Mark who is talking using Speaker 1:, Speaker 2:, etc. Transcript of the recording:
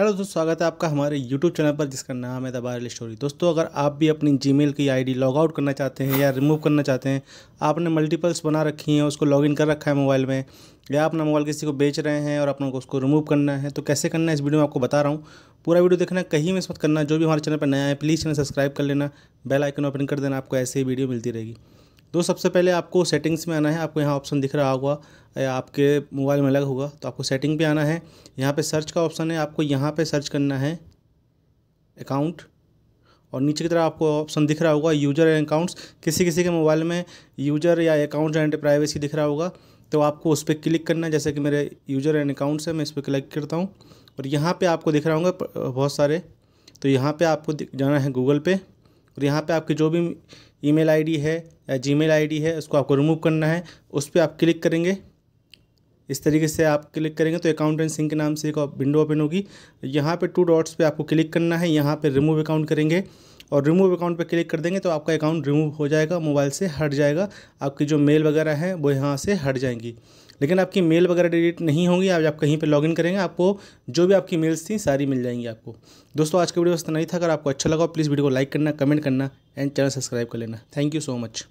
Speaker 1: hello दोस्तों स्वागत है आपका हमारे यूट्यूब चैनल पर जिसका नाम है द स्टोरी दोस्तों अगर आप भी अपनी जीमेल की आईडी लॉग आउट करना चाहते हैं या रिमूव करना चाहते हैं आपने मल्टीपल्स बना रखी हैं उसको लॉगिन कर रखा है मोबाइल में या अपना मोबाइल किसी को बेच रहे हैं और को उसको रिमूव करना है तो कैसे करना है इस वीडियो में आपको बता रहा हूँ पूरा वीडियो देखना कहीं मिस मत करना जो भी हमारे चैनल पर नया है प्लीज़ चैनल सब्सक्राइब कर लेना बेल आइकन ओपन कर देना आपको ऐसे ही वीडियो मिलती रहेगी तो सबसे पहले आपको सेटिंग्स में आना है आपको यहाँ ऑप्शन दिख रहा होगा आपके मोबाइल में अलग होगा तो आपको सेटिंग पे आना है यहाँ पे सर्च का ऑप्शन है आपको यहाँ पे सर्च करना है अकाउंट और नीचे की तरफ आपको ऑप्शन दिख रहा होगा यूजर एंड अकाउंट्स किसी किसी के मोबाइल में यूजर या अकाउंट एंड प्राइवेसी दिख रहा होगा तो आपको उस पर क्लिक करना है जैसे कि मेरे यूजर एंड अकाउंट्स है मैं इस पर क्लिक करता हूँ और यहाँ पर आपको दिख रहा होगा बहुत सारे तो यहाँ पर आपको जाना है गूगल पे और यहाँ पर आपके जो भी ईमेल आईडी है या जीमेल आईडी है उसको आपको रिमूव करना है उस पर आप क्लिक करेंगे इस तरीके से आप क्लिक करेंगे तो अकाउंट एंड के नाम से एक विंडो ओपन होगी यहाँ पे टू डॉट्स पे आपको क्लिक करना है यहाँ पे रिमूव अकाउंट करेंगे और रिमूव अकाउंट पर क्लिक कर देंगे तो आपका अकाउंट रिमूव हो जाएगा मोबाइल से हट जाएगा आपकी जो मेल वगैरह है वो यहाँ से हट जाएंगी लेकिन आपकी मेल वगैरह डिलीट नहीं होंगी आज आप कहीं पे लॉगिन करेंगे आपको जो भी आपकी मेल्स थी सारी मिल जाएंगी आपको दोस्तों आज का वीडियो इतना नहीं था अगर आपको अच्छा लगा प्लीज़ वीडियो को लाइक करना कमेंट करना एंड चैनल सब्सक्राइब कर लेना थैंक यू सो मच